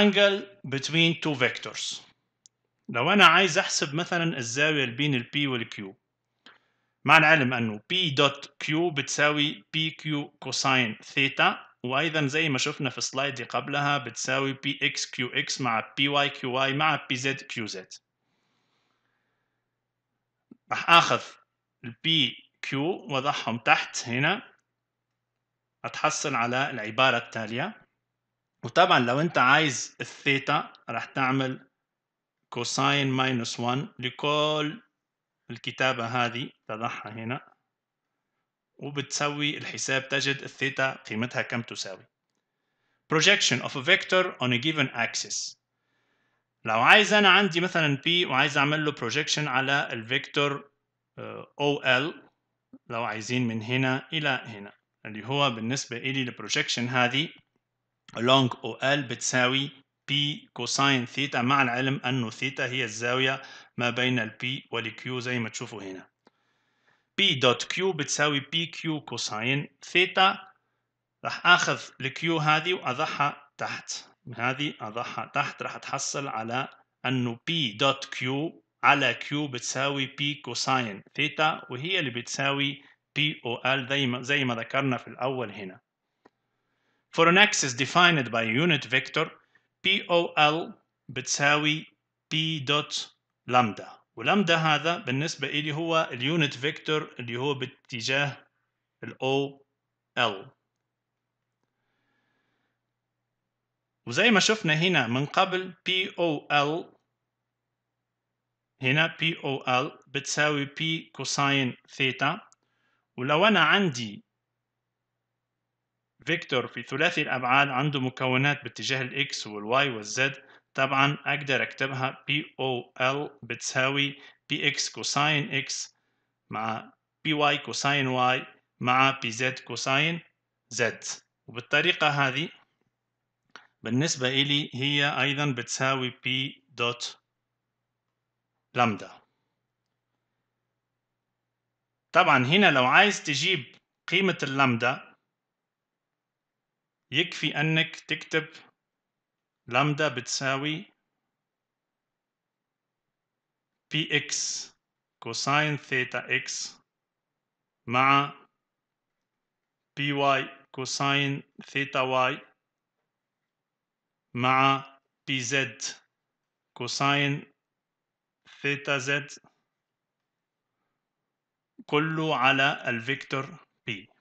angle between two vectors لو أنا عايز أحسب مثلا الزاوية بين ال P وال Q مع العلم أنه P دوت Q بتساوي PQ كوساين ثيتا وأيضا زي ما شفنا في سلايدي قبلها بتساوي PXQX مع PYQY مع PZQZ راح آخذ ال PQ وأضعهم تحت هنا أتحصل على العبارة التالية وطبعا لو انت عايز الثيتا راح تعمل كوساين ماينس 1 لكل الكتابة هذه تضعها هنا وبتسوي الحساب تجد الثيتا قيمتها كم تساوي projection of a vector on a given axis لو عايز انا عندي مثلا P وعايز اعمل له projection على الفيكتور آه، OL لو عايزين من هنا الى هنا اللي هو بالنسبة الي projection هذه لونج أو ال بتساوي بي كوساين ثيتا مع العلم أنه ثيتا هي الزاوية ما بين البي والكيو زي ما تشوفوا هنا بي دوت كيو بتساوي بي كيو كوساين ثيتا راح آخذ الكيو هذه وأضعها تحت هذه أضعها تحت راح تحصل على أنه بي دوت كيو على كيو بتساوي بي كوساين ثيتا وهي اللي بتساوي بي او ال زي ما ذكرنا في الأول هنا For an axis defined by a unit vector POL بتساوي P dot lambda. ولامدا هذا بالنسبة إلي هو اليونت فيكتور اللي هو باتجاه ال OL وزي ما شفنا هنا من قبل POL هنا POL بتساوي P كوساين ثيتا ولو أنا عندي فيكتور في ثلاثي الأبعاد عنده مكونات باتجاه الإكس والواي والزد طبعا أقدر أكتبها POL بتساوي PX كوساين X مع PY كوساين Y مع PZ كوساين زد وبالطريقة هذه بالنسبة إلي هي أيضا بتساوي P دوت لامدا طبعا هنا لو عايز تجيب قيمة اللامدا يكفي أنك تكتب لامدا بتساوي بي إكس كوساين ثيتا إكس مع بي واي كوساين ثيتا واي مع بي زد كوساين ثيتا زد كله على الفيكتور بي